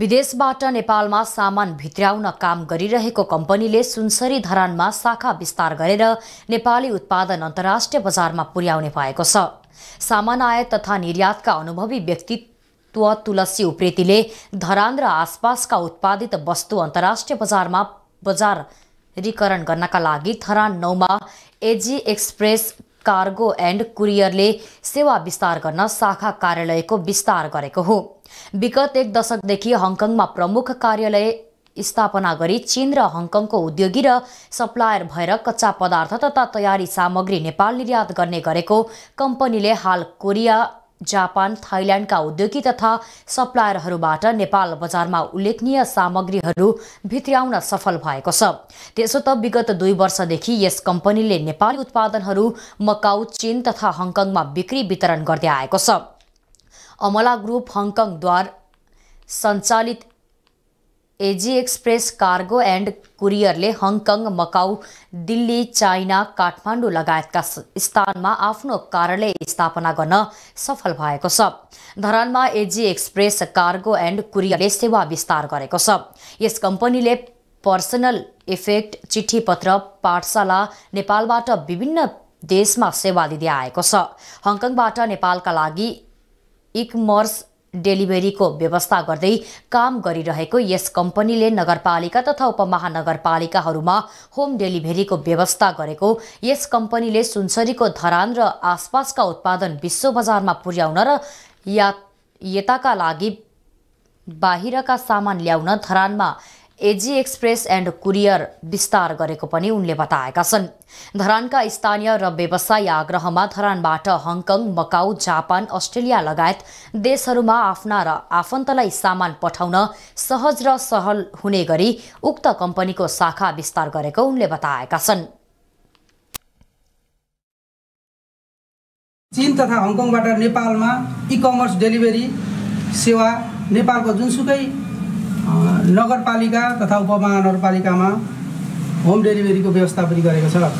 विदेशबाट नेपालमा सामान भित्राउन काम गरिरहेको कम्पनीले सुनसरी धरानमा शाखा विस्तार गरेर नेपाली उत्पादन अन्तर्राष्ट्रिय बजारमा पुर्याउने भएको छ सामान आयात तथा निर्यातका अनुभवी व्यक्तित्व तुलसी उप्रेतीले धरान र आसपासका उत्पादित वस्तु अन्तर्राष्ट्रिय बजारमा बजारीकरण गर्नका लागि धरान नौमा एजी एक्सप्रेस कार्गो एन्ड कुरियरले सेवा विस्तार गर्न शाखा कार्यालयको विस्तार गरेको हो विगत एक दशकदेखि हङकङमा प्रमुख कार्यालय स्थापना गरी चीन र हङकङको उद्योगी र सप्लायर भएर कच्चा पदार्थ तथा तयारी सामग्री नेपाल निर्यात गर्ने गरेको कम्पनीले हाल कोरिया जापान थाइल्यान्डका उद्योगी तथा सप्लायरहरूबाट नेपाल बजारमा उल्लेखनीय सामग्रीहरू भित्र्याउन सफल भएको छ त्यसो त विगत दुई वर्षदेखि यस कम्पनीले नेपाली उत्पादनहरू मकाउ चीन तथा हङकङमा बिक्री वितरण गर्दै आएको छ अमला ग्रुप हङकङद्वार सञ्चालित एजी एक्सप्रेस कार्गो एन्ड कुरियरले Hong Kong Macau Delhi China Kathmandu लगायतका स्थानमा आफ्नो कार्यालय स्थापना गर्न सफल भएको छ धरानमा एजी एक्सप्रेस कार्गो एन्ड कुरियरले सेवा विस्तार गरेको छ यस कम्पनीले पर्सनल इफेक्ट पत्र पाठशाला नेपालबाट विभिन्न देशमा सेवा दिँदै आएको छ हङकङबाट नेपालका लागि इकमर्स डेलिभरीको व्यवस्था गर्दै काम गरिरहेको यस कम्पनीले नगरपालिका तथा उपमहानगरपालिकाहरूमा होम डेलिभरीको व्यवस्था गरेको यस कम्पनीले सुनसरीको धरान र आसपासका उत्पादन विश्व बजारमा पुर्याउन र या यताका लागि बाहिरका सामान ल्याउन धरानमा एजी एक्सप्रेस एन्ड कुरियर विस्तार गरेको पनि उनले बताएका छन् धरानका स्थानीय र व्यवसाय आग्रहमा धरानबाट हङकङ मकाउ जापान अस्ट्रेलिया लगायत देशहरूमा आफ्ना र आफन्तलाई सामान पठाउन सहज र सहल हुने गरी उक्त कम्पनीको शाखा विस्तार गरेको उनले बताएका छन् चीन तथा हङकङबाट नेपालमा इकमर्स डेलिभरी सेवा नेपालको जुनसुकै नगरपालिका तथा उपमहानगरपालिकामा होम डेलिभरीको व्यवस्था पनि गरेको छ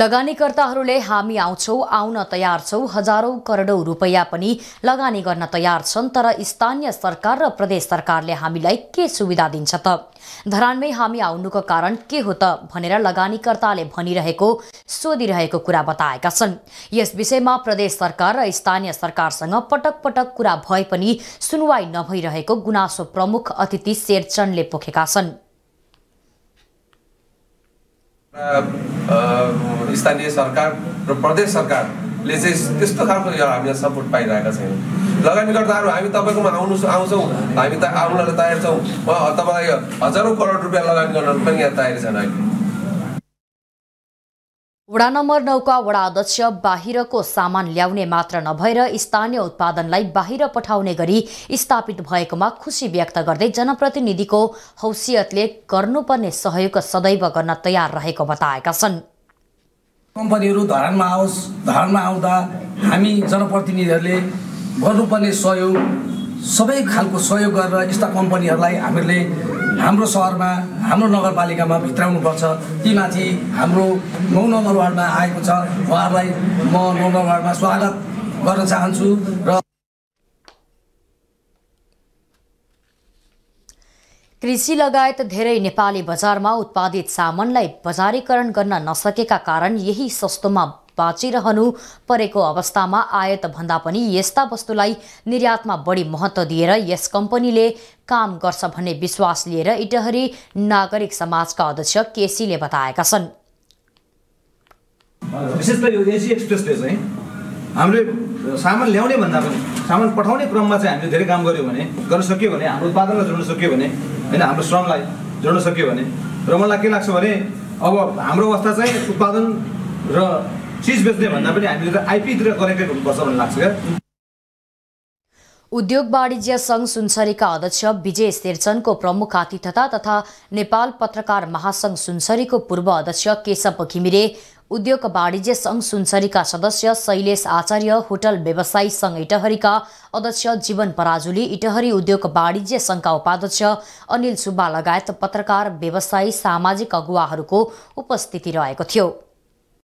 लगानीकर्ताहरूले हामी आउँछौ आउन तयार छौ हजारौं करोडौं रुपैयाँ पनि लगानी गर्न तयार छन् तर स्थानीय सरकार र प्रदेश सरकारले हामीलाई के सुविधा दिन्छ त धरानमै हामी आउनुको कारण के हो त भनेर लगानीकर्ताले भनिरहेको सोधिरहेको कुरा बताएका छन् यस विषयमा प्रदेश सरकार र स्थानीय सरकारसँग पटक पटक कुरा भए पनि सुनवाई नभइरहेको गुनासो प्रमुख अतिथि शेरचनले पोखेका छन् स्थानीय सरकार र प्रदेश सरकारले चाहिँ त्यस्तो खालको हामीलाई सपोर्ट पाइरहेका छैनौँ लगानीकर्ताहरू हामी तपाईँकोमा आउनु आउँछौँ हामी त आउनलाई तयार छौँ तपाईँलाई हजारौँ करोड रुपियाँ लगानी गर्न पनि यहाँ तयारी छैन अहिले वडा नम्बर नौका वडा अध्यक्ष बाहिरको सामान ल्याउने मात्र नभएर स्थानीय उत्पादनलाई बाहिर पठाउने गरी स्थापित भएकोमा खुसी व्यक्त गर्दै जनप्रतिनिधिको हौसियतले गर्नुपर्ने सहयोग सदैव गर्न तयार रहेको बताएका छन् कम्पनीहरू धरानमा आओस् धरानमा आउँदा हामी जनप्रतिनिधिहरूले गर्नुपर्ने सहयोग सबै खालको सहयोग गरेर यस्ता कम्पनीहरूलाई हामीले हाम्रो सहरमा हाम्रो नगरपालिकामा भित्राउनुपर्छ ती माथि हाम्रो नौ नम्बर वार्डमा आएको छ उहाँहरूलाई म नौ नम्बर वार्डमा स्वागत गर्न चाहन्छु र कृषि लगायत धेरै नेपाली बजारमा उत्पादित सामानलाई बजारीकरण गर्न नसकेका कारण यही सस्तोमा बाँचिरहनु परेको अवस्थामा भन्दा पनि यस्ता वस्तुलाई निर्यातमा बढी महत्त्व दिएर यस कम्पनीले काम गर्छ भन्ने विश्वास लिएर इटहरी नागरिक समाजका अध्यक्ष केसीले बताएका छन् विशेष त चाहिँ हामीले सामान ल्याउने भन्दा पनि सामान पठाउने क्रममा चाहिँ हामीले धेरै काम गऱ्यौँ भने गर्न सक्यो भने हाम्रो उत्पादनलाई जोड्न सक्यो भने होइन हाम्रो श्रमलाई जोड्न सक्यो भने र मलाई के लाग्छ भने अब हाम्रो अवस्था चाहिँ उत्पादन र चिज बेच्ने भन्दा पनि हामीले त आइपीतिर कनेक्टेड हुनुपर्छ भन्ने लाग्छ क्या उद्योग वाणिज्य सङ्घ सुनसरीका अध्यक्ष विजय शेरचनको प्रमुख आतिथ्यता तथा नेपाल पत्रकार महासङ्घ सुनसरीको पूर्व अध्यक्ष केशव घिमिरे उद्योग वाणिज्य सङ्घ सुनसरीका सदस्य शैलेश आचार्य होटल व्यवसायी सङ्घ इटहरीका अध्यक्ष जीवन पराजुली इटहरी उद्योग वाणिज्य सङ्घका उपाध्यक्ष अनिल सुब्बा लगायत पत्रकार व्यवसायी सामाजिक अगुवाहरूको उपस्थिति रहेको थियो